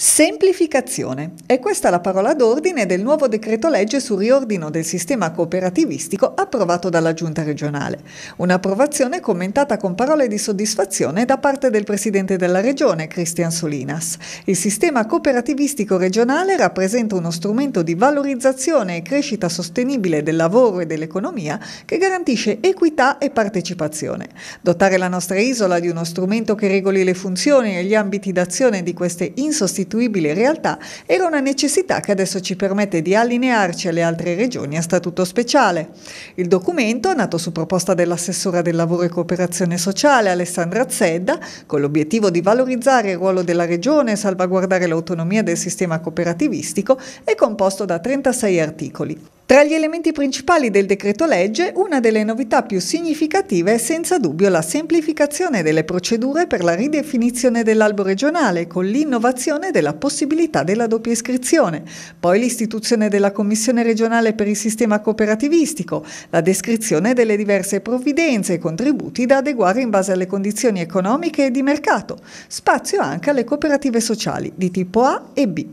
Semplificazione. È questa la parola d'ordine del nuovo decreto legge sul riordino del sistema cooperativistico approvato dalla Giunta regionale. Un'approvazione commentata con parole di soddisfazione da parte del Presidente della Regione, Cristian Solinas. Il sistema cooperativistico regionale rappresenta uno strumento di valorizzazione e crescita sostenibile del lavoro e dell'economia che garantisce equità e partecipazione. Dotare la nostra isola di uno strumento che regoli le funzioni e gli ambiti d'azione di queste insostituzioni sostituibili realtà era una necessità che adesso ci permette di allinearci alle altre regioni a statuto speciale. Il documento, nato su proposta dell'assessora del lavoro e cooperazione sociale Alessandra Zedda, con l'obiettivo di valorizzare il ruolo della regione e salvaguardare l'autonomia del sistema cooperativistico, è composto da 36 articoli. Tra gli elementi principali del decreto legge, una delle novità più significative è senza dubbio la semplificazione delle procedure per la ridefinizione dell'albo regionale con l'innovazione della possibilità della doppia iscrizione, poi l'istituzione della commissione regionale per il sistema cooperativistico, la descrizione delle diverse provvidenze e contributi da adeguare in base alle condizioni economiche e di mercato, spazio anche alle cooperative sociali di tipo A e B.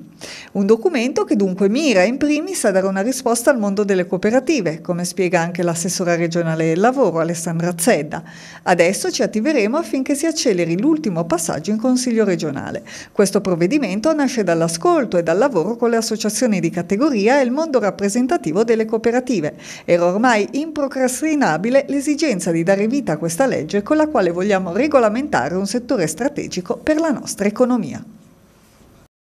Un documento che dunque mira in primis a dare una risposta al mondo delle cooperative, come spiega anche l'assessora regionale del lavoro Alessandra Zedda. Adesso ci attiveremo affinché si acceleri l'ultimo passaggio in Consiglio regionale. Questo provvedimento nasce dall'ascolto e dal lavoro con le associazioni di categoria e il mondo rappresentativo delle cooperative. Era ormai improcrastinabile l'esigenza di dare vita a questa legge con la quale vogliamo regolamentare un settore strategico per la nostra economia.